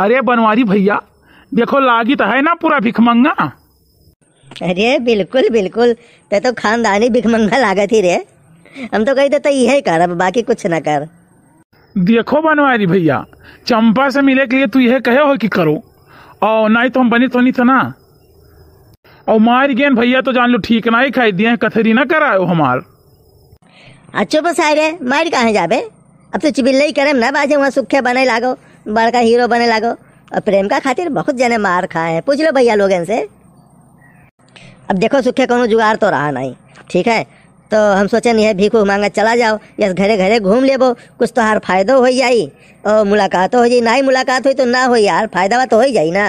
अरे बनवारी भैया देखो लागी तो है ना पूरा भिखमंगा अरे बिल्कुल बिल्कुल ते तो खानदानी भिखमंगा लागत ही रे हम तो कही देते तो यही कर अब बाकी कुछ ना कर देखो बनवारी भैया चंपा से मिले के लिए तू यह कहे हो कि करो और नहीं तो हम बने तो नहीं थे तो ना और मार गए भैया तो जान लो ठीक ना ही खाई दिए कथरी ना करायो हमार अच्छो बस आए रे मार कहा जाबे अब तो चिबिल्ले ही करे ना बाजे वहाँ सुखे बने लागो बड़का हीरो बने लागो और प्रेम का खातिर बहुत जने मार खाए हैं पूछ लो भैया लोग इनसे अब देखो सुखे को जुगाड़ तो रहा नहीं ठीक है तो हम सोचे नहीं है भीखू मांगा चला जाओ या घरे घरे घूम लेबो कुछ तो हर फायदो हो जाई और मुलाकात हो जाई ना ही मुलाकात हुई तो ना हो यार फायदा तो हो ही जाई ना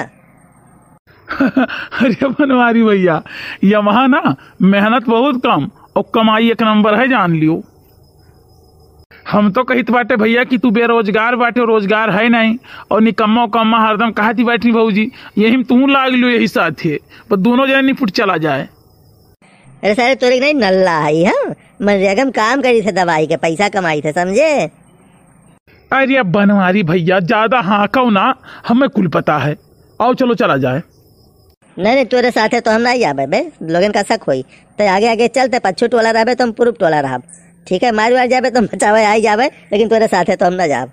अरे बनवारी भैया यहाँ ना मेहनत बहुत कम और कमाई एक नंबर है जान लियो हम तो कहित बाटे भैया कि तू बेरोजगार बाटे रोजगार है नहीं और निकम्मा उकम्मा हरदम कहा थी बैठी भाजी यही में तू लाग लो यही साथ है पर दोनों जने निपुट चला जाए अरे सारे तोरे नहीं नल्ला है हाँ मनरेगा में काम करी थे दवाई के पैसा कमाई थे समझे अरे अब बनवारी भैया ज्यादा हाँ हाँका ना हमें कुल पता है आओ चलो चला जाए नहीं नहीं तोरे साथ है तो हम नहीं आबे बे लोगन का शक हो तो आगे आगे चलते पर पछू वाला रहे तो हम पूर्व टोला रहा ठीक है मार मार जाबे तो बचावे आई जाबे लेकिन तोरे साथ है तो हम ना जाब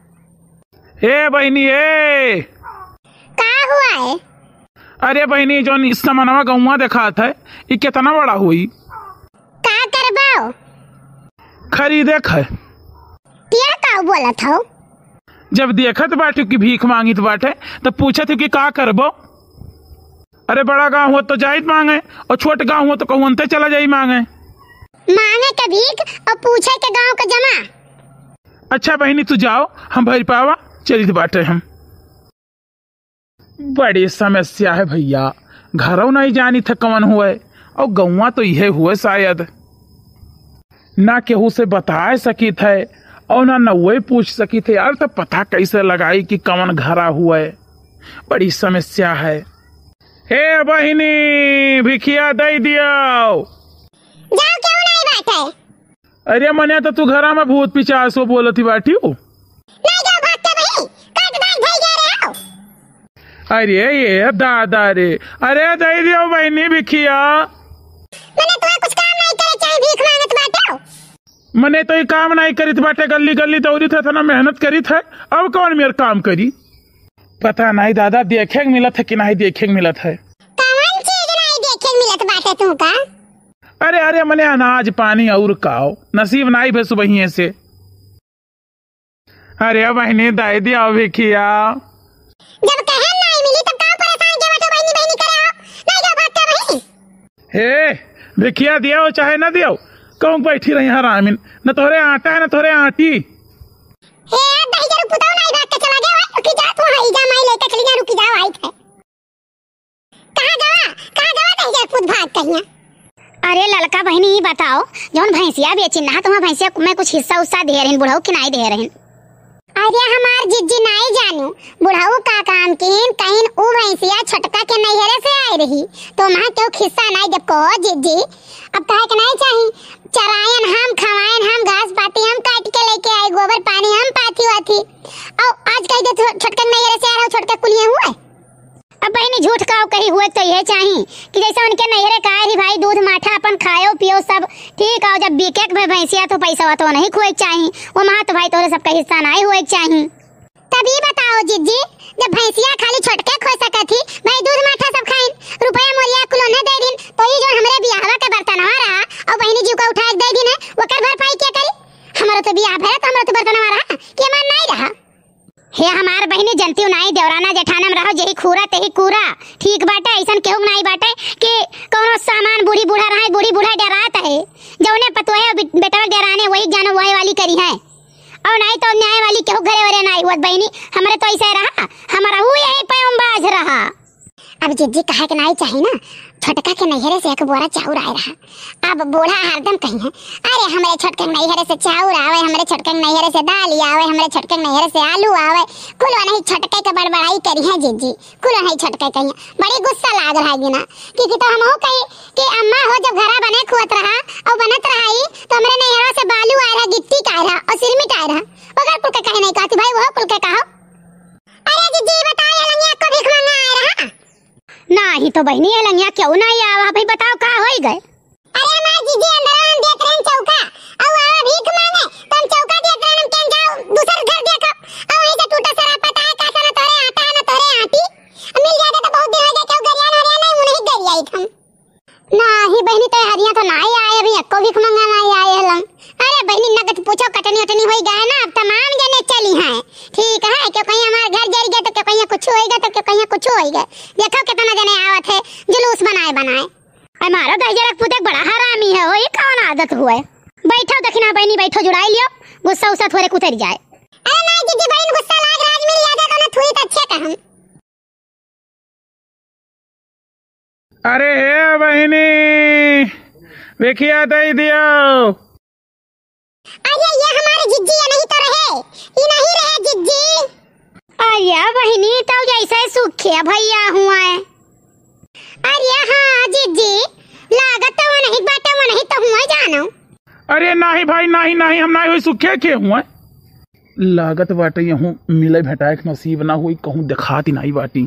ए बहनी ए का हुआ है अरे बहनी जो इस समनवा गौवा देखा था ये कितना बड़ा हुई का करबाओ खरीदे ख क्या का बोला था जब देखत तो बाटे कि भीख मांगित तो बाटे तो पूछे थे कि का करबो अरे बड़ा गांव हो तो जाई मांगे और छोट गांव हो तो कहूं अंत चला जाई मांगे माने के भीख और पूछे के गांव का जमा अच्छा बहनी तू जाओ हम भरी पावा चल बाटे हम बड़ी समस्या है भैया घरों नहीं जानी थे कवन हुए और गौवा तो यह हुए शायद ना केहू से बता सकी थे और ना नौवे पूछ सकी थे यार तो पता कैसे लगाई कि कवन घरा है बड़ी समस्या है हे बहिनी भिखिया दे दियो जाओ क्या बात है अरे मने तो तू घर में भूत पीछा पिचासो बोलती बाटी तो अरे ये दादा रे अरे दे दियो बहनी भिखिया मने तो ये काम नहीं करित बाटे गली गली दौड़ी था ना मेहनत करी है अब कौन मेर काम करी पता नहीं दादा देखे मिलत है कि नहीं देखे मिलत है कौन चीज नहीं देखे मिलत बाटे तू का अरे अरे मने अनाज पानी और काओ नसीब नाई भे सुबह से अरे बहनी दाई दिया अभी खिया जब कहन नहीं मिली तब का परेशान के बटो बहनी बहनी करे आओ नहीं जाओ भागते बहनी हे भिखिया दियो चाहे ना दियो कौन बैठी रही हरामिन न तोरे आटा है न तोरे आटी हे दाई जरूर पुताओ नहीं बात बताओ जौन भैंसिया बेची ना तो भैंसिया में कुछ हिस्सा उस्सा दे रहन बुढ़ाऊ कि नहीं दे रहन अरे हमार जिज्जी नहीं जानू बुढ़ाऊ का काम कीन कहीं उ भैंसिया छटका के नैहरे से आई रही तो मां क्यों खिस्सा नहीं जब कहो जिज्जी अब कहे के नहीं चाही चरायन हम खवाएन हम घास पाती हम काट के लेके आई गोबर पानी हम पाथी वाथी और आज कह दे तो छटका नैहरे से आ रहा छटका कुलिए हुआ है झूठ का कही हुए तो यह चाहे कि जैसे उनके नहरे का रही भाई दूध माठा अपन खाओ पियो सब ठीक है जब बीके भैंसिया तो पैसा तो नहीं खोए चाहे वो महा तो भाई तोरे सबका हिस्सा नहीं हुए चाहे तभी बताओ जीजी जब भैंसिया खाली छोटके खो सकत थी भाई हे हमार बहिनी जनती उनाई देवराना जेठानम रहो जही खूरा तही कूरा ठीक बाटे ऐसन केहू नाई बाटे कि कोनो सामान बूढ़ी बूढ़ा रहा बूढ़ी बूढ़ा डरात है जौने पतवाए बेटा डराने वही जानो वही वाली करी है और नाई तो न्याय वाली केहू घरे वरे नाई हुआ बहिनी हमारे तो ऐसे रहा हमारा हुए यही पे रहा अब जिज्जी कहे के नहीं चाहिए ना छोटका के नैहरे से एक बोरा चाउर आए रहा अब बूढ़ा हरदम कहीं है अरे हमारे छोटकन नैहरे से चाउर आवे हमारे छोटकन नैहरे से दाल आवे हमारे छोटकन नैहरे से आलू आवे कुल नहीं छोटके के बड़बड़ाई करी है जिज्जी कुल नहीं छोटके कहीं बड़ी गुस्सा लाग रहा है ना क्योंकि तो हम हो कही कि अम्मा हो जब घरा बने खुआत रहा और बनत रहा तो हमारे नैहरा से बालू आ रहा गिट्टी का रहा और सिरमिट आ रहा अगर कुल के कहे नहीं कहती भाई वो कुल के कहा ई तो बहनी है लंगिया क्यों ना ये आवा भाई बताओ का होई गए अरे मां जीजी अंदर हम देख रहे हैं चौका अब आवा भीख मांगे तो हम चौका देख रहे हैं हम कहीं जाओ दूसर घर देखो अब वहीं से टूटा सारा पता है कैसा ना तोरे आता है ना तोरे आती मिल जाता तो बहुत दिन हो गया क्यों गरिया ना रहना ही नहीं गरिया ही थम नहीं बहनी तो हरिया तो ना ही आए अभी एको भीख मांगा ना ही आए लंग अरे बहनी नगद पूछो कटनी उटनी होई गए ना अब तमाम जने चली हैं ठीक है क्यों कहीं हमारा घर जल गया तो क्यों कहीं कुछ होएगा तो क्यों कहीं कुछ होएगा देखो के बनाए बनाए हमारा दहिया रख पुते बड़ा हरामी है ओए कौन आदत हुआ है बैठो दखिना बहनी बैठो जुड़ाई लियो गुस्सा उसा थोड़े कुतर जाए अरे नहीं दीदी बहन गुस्सा लाग राज मेरी तो है थोड़ी तो अच्छे कहम अरे हे बहनी देखिया दई दियो अरे ये हमारे जिज्जी है नहीं तो रहे ये नहीं रहे जिज्जी अरे बहनी तो जैसे सुखे भैया हुआ है जी लागत तो नहीं बाटे वो नहीं तो हुआ तो जानो अरे नहीं भाई नहीं नहीं हम नहीं होई सुखे के हुआ लागत बाटे यहूं मिले भेटाए के नसीब ना हुई कहूं दिखाती नहीं बाटी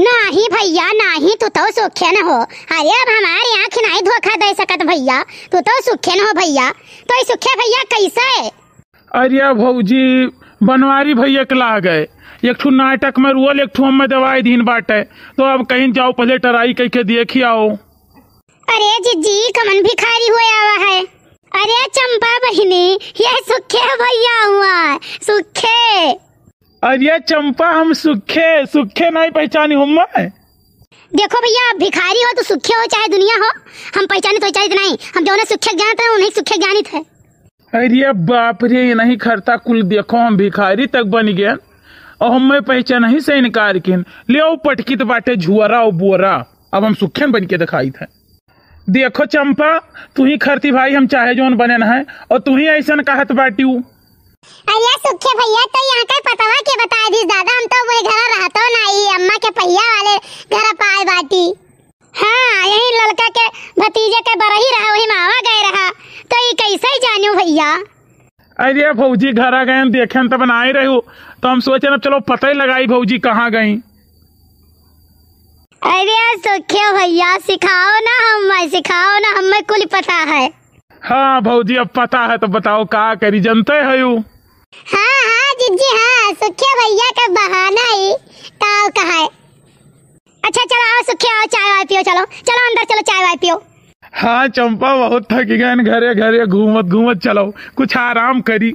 नहीं भैया नहीं तू तो सुखे न हो अरे अब हमारे आंख नहीं धोखा दे सकत भैया तू तो सुखे न हो भैया तो सुखे भैया कैसे है अरे भौजी बनवारी भैया के ला गए एक ठू नाटक में रोल एक ठू हमें दवाई दिन बाटे तो अब कहीं जाओ पहले टराई कह के देख आओ अरे जीजी कमन भिखारी हुआ है अरे चंपा बहनी ये सुखे भैया हुआ सुखे अरे चंपा हम सुखे सुखे नहीं पहचानी हूँ मैं देखो भैया भिखारी हो तो सुखे हो चाहे दुनिया हो हम पहचाने तो चाहिए नहीं हम जो सुखे ज्ञानित है उन्हें सुखे ज्ञानित है अरे बाप रे ये नहीं खरता कुल देखो हम भिखारी तक बन गए और हम मैं पहचान ही से इनकार किन ले पटकी तो बाटे झुआरा और बोरा अब हम सुखे बन के दिखाई थे देखो चंपा तू ही खरती भाई हम चाहे जोन बने न है और तू ही ऐसा कहत बाटी अरे सुखे भैया तो यहाँ का पतवा के बता दी दादा हम तो बोले घर रहता ना ये अम्मा के पहिया वाले घर पाए बाटी हाँ यही लड़का के भतीजे के ही रहा वही मावा गए रहा तो ये कैसे जानू भैया अरे भौजी घर आ गए देखे तब तो ना रहे तो हम सोचे ना चलो पता ही लगाई भौजी कहाँ गई अरे यार सुखे तो भैया सिखाओ ना हमें सिखाओ ना हमें कुल पता है हाँ भाजी अब पता है तो बताओ का करी जनते है हाँ हाँ जीजी हाँ सुखे भैया का बहाना ही काल का है अच्छा चलो आओ सुखे आओ चाय वाय पियो चलो चलो अंदर चलो चाय वाय पियो हाँ चंपा बहुत थकी गए घरे घरे घूमत घूमत चलो कुछ आराम करी